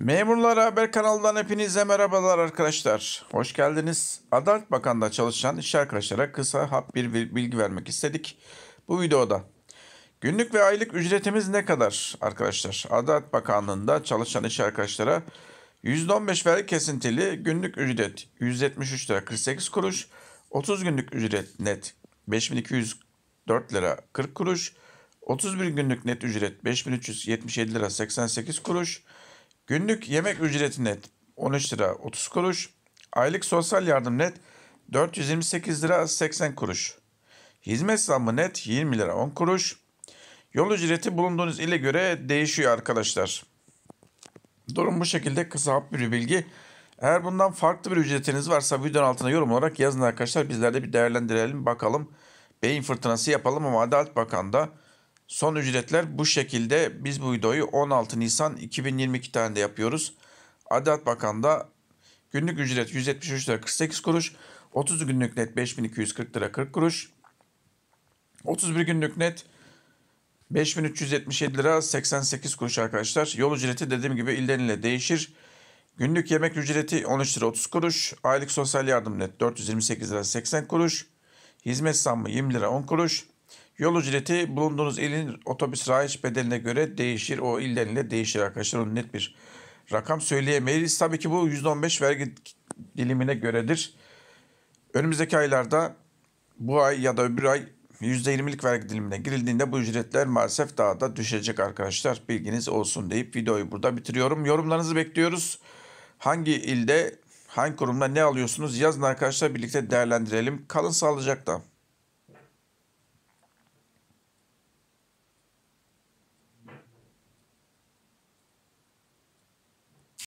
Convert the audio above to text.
Memurlar Haber kanalından hepinize merhabalar arkadaşlar. Hoş geldiniz. Adalet Bakanlığı'nda çalışan iş arkadaşlara kısa hap bir bilgi vermek istedik bu videoda. Günlük ve aylık ücretimiz ne kadar arkadaşlar? Adalet Bakanlığı'nda çalışan iş arkadaşlara %15 vergi kesintili günlük ücret 173 lira 48 kuruş, 30 günlük ücret net 5204 lira 40 kuruş, 31 günlük net ücret 5377 lira 88 kuruş, Günlük yemek ücreti net 13 lira 30 kuruş. Aylık sosyal yardım net 428 lira 80 kuruş. Hizmet zammı net 20 lira 10 kuruş. Yol ücreti bulunduğunuz ile göre değişiyor arkadaşlar. Durum bu şekilde kısa hap bir bilgi. Eğer bundan farklı bir ücretiniz varsa videonun altına yorum olarak yazın arkadaşlar. Bizler de bir değerlendirelim bakalım. Beyin fırtınası yapalım ama Adalet Bakanı da Son ücretler bu şekilde. Biz bu videoyu 16 Nisan 2022 tarihinde yapıyoruz. Adalet Bakanı'nda günlük ücret 173 lira 48 kuruş. 30 günlük net 5240 lira 40 kuruş. 31 günlük net 5377 lira 88 kuruş arkadaşlar. Yol ücreti dediğim gibi ilden ile değişir. Günlük yemek ücreti 13 lira 30 kuruş. Aylık sosyal yardım net 428 lira 80 kuruş. Hizmet zammı 20 lira 10 kuruş. Yol ücreti bulunduğunuz ilin otobüs rayiç bedeline göre değişir. O ilden ile değişir arkadaşlar. Onun net bir rakam söyleyemeyiz. Tabii ki bu %15 vergi dilimine göredir. Önümüzdeki aylarda bu ay ya da öbür ay %20'lik vergi dilimine girildiğinde bu ücretler maalesef daha da düşecek arkadaşlar. Bilginiz olsun deyip videoyu burada bitiriyorum. Yorumlarınızı bekliyoruz. Hangi ilde, hangi kurumda ne alıyorsunuz yazın arkadaşlar birlikte değerlendirelim. Kalın sağlıcakla.